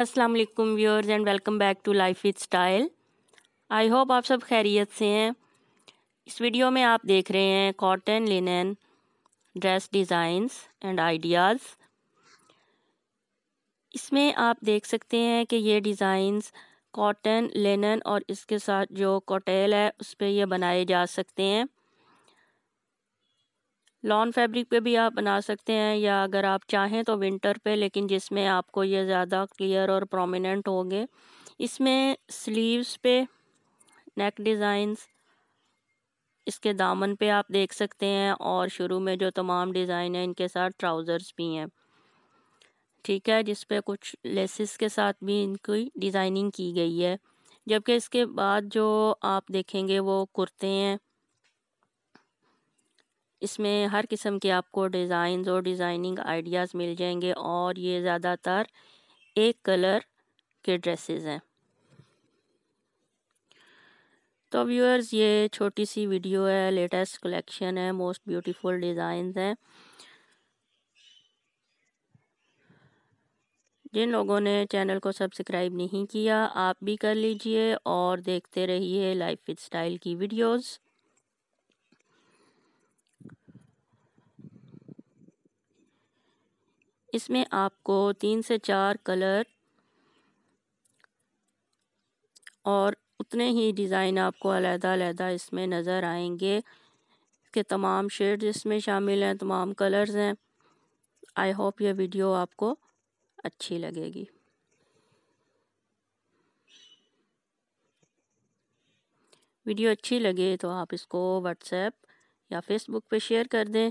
Aslam viewers and welcome back to life with style I hope आप सब खैरियत से हैं इस वीडियो में आप देख रहे हैं cotton linen dress designs and ideas इसमें आप देख सकते हैं कि ये डिज़ाइंस कॉटन लिनन और इसके साथ जो कॉटेल है उस पर यह बनाए जा सकते हैं लॉन फैब्रिक पे भी आप बना सकते हैं या अगर आप चाहें तो विंटर पे लेकिन जिसमें आपको ये ज़्यादा क्लियर और प्रोमिनेंट होंगे इसमें स्लीव्स पे नेक डिज़ाइंस इसके दामन पे आप देख सकते हैं और शुरू में जो तमाम डिज़ाइन है इनके साथ ट्राउज़र्स भी हैं ठीक है जिस पे कुछ लेसिस के साथ भी इनकी डिज़ाइनिंग की गई है जबकि इसके बाद जो आप देखेंगे वो कुर्ते हैं इसमें हर किस्म के आपको डिज़ाइन और डिज़ाइनिंग आइडियाज़ मिल जाएंगे और ये ज़्यादातर एक कलर के ड्रेसेस हैं तो व्यूअर्स ये छोटी सी वीडियो है लेटेस्ट कलेक्शन है मोस्ट ब्यूटीफुल डिज़ाइन हैं जिन लोगों ने चैनल को सब्सक्राइब नहीं किया आप भी कर लीजिए और देखते रहिए लाइफ स्टाइल की वीडियोज़ इसमें आपको तीन से चार कलर और उतने ही डिज़ाइन आपको अलग-अलग इसमें नज़र आएंगे इसके तमाम शेड्स इसमें शामिल हैं तमाम कलर्स हैं आई होप ये वीडियो आपको अच्छी लगेगी वीडियो अच्छी लगे तो आप इसको व्हाट्सएप या फेसबुक पे शेयर कर दें